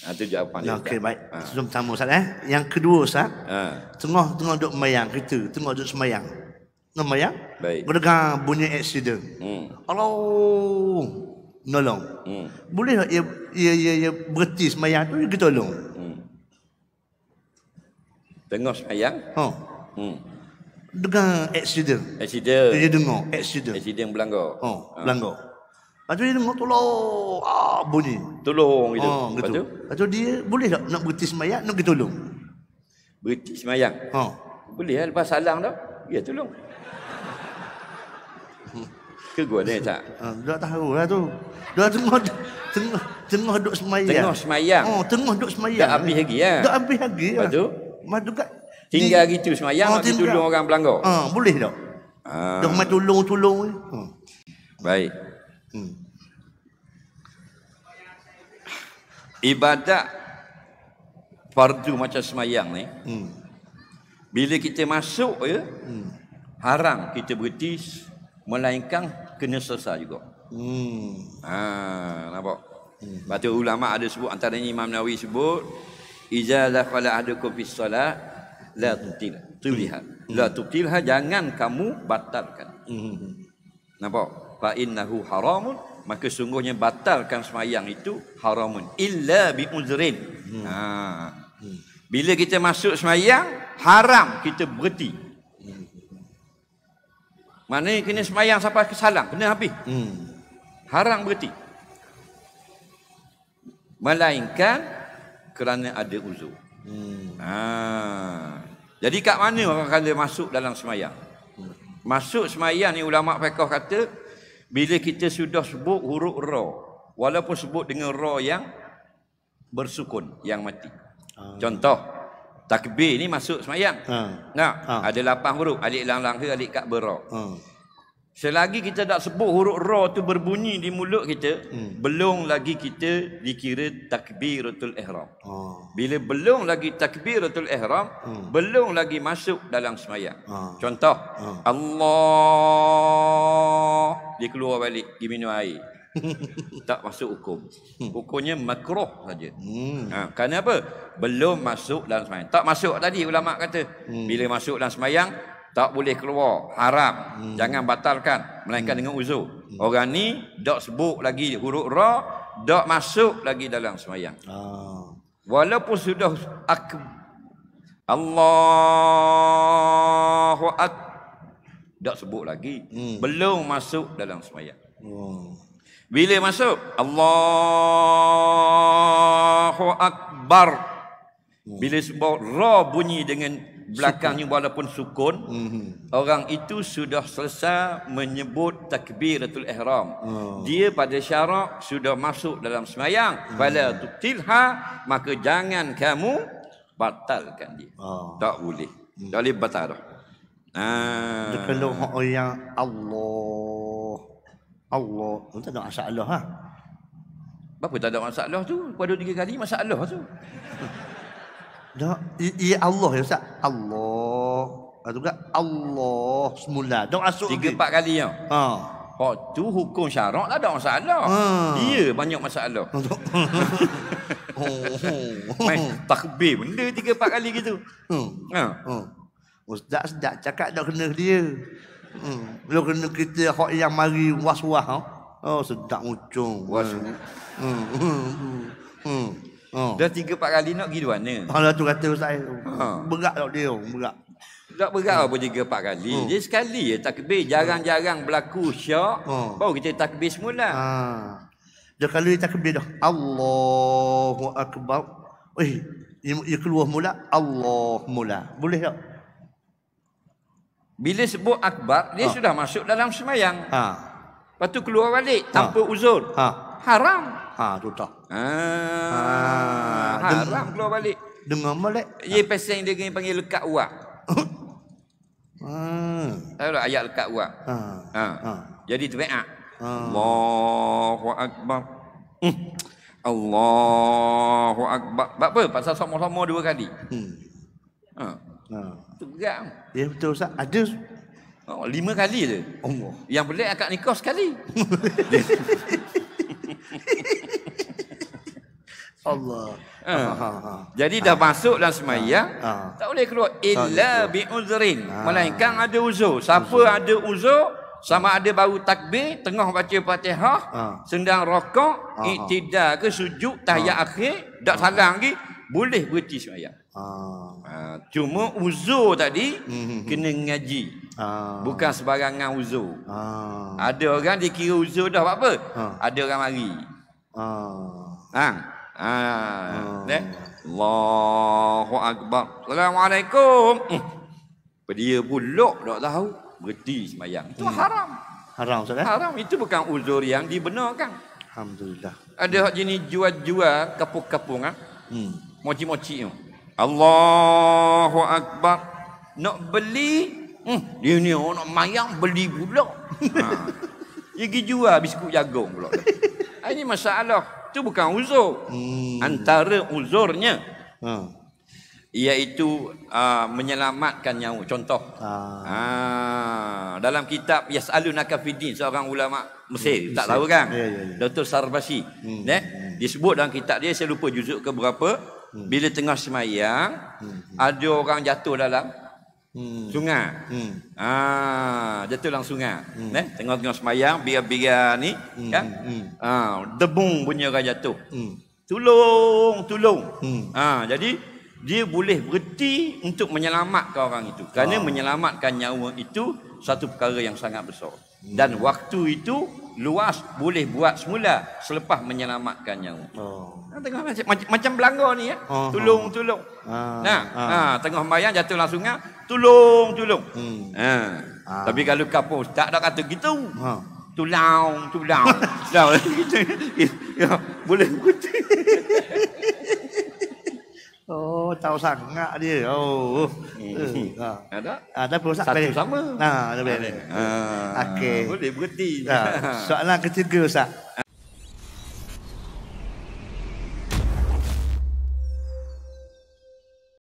Ha, ah, jawapan dia. Okey, baik. Ha. Sebelum tamu, Ustaz. Eh? Yang kedua, Ustaz. Ha. Tengah, tengah duduk semayang. Kita tengah duduk semayang. Tengah mayang. Baik. Berdengar bunyi eksiden. Hmm. Allah. Nolong. Hmm. Boleh tak ia, ia, ia, ia berhenti semayang tu? Kita tolong. Hmm. Tengah semayang. Ha. Hmm. Dengar aksiden. Aksiden. Dia dengar aksiden. Aksiden belanggar. Ha. Ah. Belanggar. Lepas dia nak tolong ah, bunyi. Tolong gitu. Ah, gitu. Lepas tu? dia boleh tak nak berhenti semayang, nak pergi tolong? Berhenti semayang? Ha. Boleh lah, lepas salam tu. Ya, tolong. Ke gua ni ha, tak? Ha, dah tahu lah tu. Dah tengah, tengah, tengah duduk semayang. Tengah semayang? Oh, tengah duduk semayang. Tak habis lagi ya? Tak habis lagi lah. Lepas tu? Lepas tu kat... Tinggal gitu semayang, ha, nak pergi tolong orang pelanggar. ah boleh tak? Ha. Dah mai tolong-tolong. Ha. Baik. Hmm. ibadat fardu macam semayang ni hmm. bila kita masuk ya hmm. haram kita berhenti melainkan kena selesai juga hmm. ha, nampak hmm. Batu ulama ada sebut antaranya Imam Nawawi sebut iza la qala ahdukum fi salat la hmm. tutil tu lihat hmm. la tutil jangan kamu batalkan hmm. nampak fa innahu haramun maka sungguhnya batalkan semayang itu haramun illa bi uzrin hmm. ha. bila kita masuk semayang haram kita berhenti hmm. mana kena semayang sampai ke salam kena habis hmm. haram berhenti melainkan kerana ada uzur hmm. ha. jadi kat mana orang kala masuk dalam semayang hmm. Masuk semayang ni ulama fiqh kata bila kita sudah sebut huruf ra, walaupun sebut dengan ra yang bersukun, yang mati. Ha. Contoh, takbir ni masuk semayang. Ha. Ah. Nah, ah. ha. ada lapan huruf, alik lang lang alik kak berak. Ha. Selagi kita tak sebut huruf ra tu berbunyi di mulut kita, hmm. belum lagi kita dikira takbiratul ihram. Oh. Bila belum lagi takbiratul ihram, hmm. belum lagi masuk dalam semayang. Oh. Contoh, oh. Allah dia keluar balik pergi minum air. tak masuk hukum. Hmm. Hukumnya makruh saja. Hmm. Ha, kerana apa? Belum masuk dalam semayang. Tak masuk tadi ulama kata. Hmm. Bila masuk dalam semayang, tak boleh keluar haram hmm. jangan batalkan melainkan hmm. dengan uzur hmm. orang ni dak sebut lagi huruf ra dak masuk lagi dalam semayang ah. walaupun sudah aku Allahu ak dak sebut lagi hmm. belum masuk dalam semayang oh. bila masuk Allahu akbar hmm. bila sebut ra bunyi dengan belakangnya sukun. walaupun sukun mm -hmm. orang itu sudah selesai menyebut takbiratul ihram oh. dia pada syarak sudah masuk dalam semayang bila hmm. tu tilha maka jangan kamu batalkan dia oh. tak boleh hmm. boleh mm. batal ha. dah kalau orang Allah Allah tak ada masalah ha? Bapa tak ada masalah tu? Pada tiga kali masalah tu. No, ya Allah ya Ustaz. Allah. Lepas tu Allah semula. Doa suci. Tiga empat kali ya. Ha. kok oh, tu hukum syarak lah dah masalah. Ha. Dia banyak masalah. Oh. Main takbir benda tiga empat kali gitu. Hmm. Ha. Hmm. Ustaz sedap cakap dah kena dia. Hmm. Belum kena kita hak yang mari was-was. Oh, sedak ucung. was hmm. Oh. Dah tiga empat kali nak pergi di mana? Alah ha, tu kata ustaz tu. Ha. Berat tak dia, berat. Tak berat apa tiga empat kali. Oh. Dia sekali je takbir, jarang-jarang berlaku syak. Oh. Baru kita takbir semula. Ha. Dia kalau dia takbir dah. Allahu Akbar. Eh, dia keluar mula. Allah mula. Boleh tak? Bila sebut akbar, dia ha. sudah masuk dalam semayang. Ha. Lepas tu keluar balik tanpa ha. uzur. Ha haram. Ha tu tak. Ha, ha haram keluar balik. Dengar molek. Ye ha. pesen dia kena panggil lekat uak. Hmm. Ah. Tahu tak ayat lekat uak? Ha. ha. Ha. Jadi tabiat. Eh, hmm. Ha. Allahu akbar. Hmm. Allahu akbar. Bak apa? Pasal sama-sama dua kali. Hmm. Ha. Ha. Tegak. Ya betul Ustaz. Ada Oh, lima kali je. Allah. Yang pelik akak nikah sekali. Allah. Ha. Ha, ha, ha. Jadi dah ha. masuk dalam sembahyang, ha. ha. tak boleh keluar illa ha. bi'udzrin. Ha. Melainkan ada uzur. Siapa uzur. ada uzur, sama ada baru takbir, tengah baca Fatihah, ha. sedang rokok, ha. ha. iktidal ke sujud tahiyat ha. akhir, tak ha. salah lagi boleh berhenti semayang. Ah. Ha, cuma uzur tadi hmm, hmm, hmm. kena ngaji. Ah. Bukan sebarangan uzur. Ah. Ada orang dikira uzur dah apa? Ah. Ada orang mari. Ah. Ha. Ha. Ah. Ah. Allahu akbar. Assalamualaikum. Hmm. Dia buluk tak tahu berhenti semayang. Itu hmm. haram. Haram Ustaz. Eh? Haram itu bukan uzur yang dibenarkan. Alhamdulillah. Ada hak jenis jual-jual kapung-kapung ah. Hmm moci-moci tu. Allahu akbar. Nak beli, hmm, dia ni orang oh, nak mayang beli pula. Ha. Dia pergi jual biskut jagung pula. Ah, ini masalah. Itu bukan uzur. Hmm. Antara uzurnya. Ha. Iaitu uh, menyelamatkan nyawa. Contoh. Ha. Ha. Dalam kitab Yas'alun Akafidin, seorang ulama Mesir. Hmm. Tak tahu kan? Ya, ya, ya. Dr. Sarbasi. Hmm. Eh, hmm. Disebut dalam kitab dia, saya lupa juzuk ke berapa hmm. bila tengah semayang hmm, hmm. ada orang jatuh dalam hmm. sungai hmm. ah jatuh dalam sungai hmm. eh tengah-tengah semayang biar-biar ni hmm. kan hmm. ah debung bunyi orang jatuh hmm. tolong tolong hmm. ah jadi dia boleh berhenti untuk menyelamatkan orang itu kerana oh. menyelamatkan nyawa itu satu perkara yang sangat besar hmm. dan waktu itu luas boleh buat semula selepas menyelamatkan nyawa. Oh. Tengah macam, macam, macam belanga ni ya. Oh. Tolong tolong. Ah. Nah, ah. ah. tengah sembahyang jatuh langsung ah. Tolong tolong. Hmm. Ah. ah. Tapi kalau kapo tak ada kata gitu. Ha. Ah. Tulang tulang. Tulang. Ya, boleh kutip. Oh, tahu sangat dia. Oh. Hmm. Hmm, ha. Ada? Ada pun sangat. sama. Nah, ada ha, ah. Okey. Boleh berhenti. Ah, soalan ketiga, Ustaz.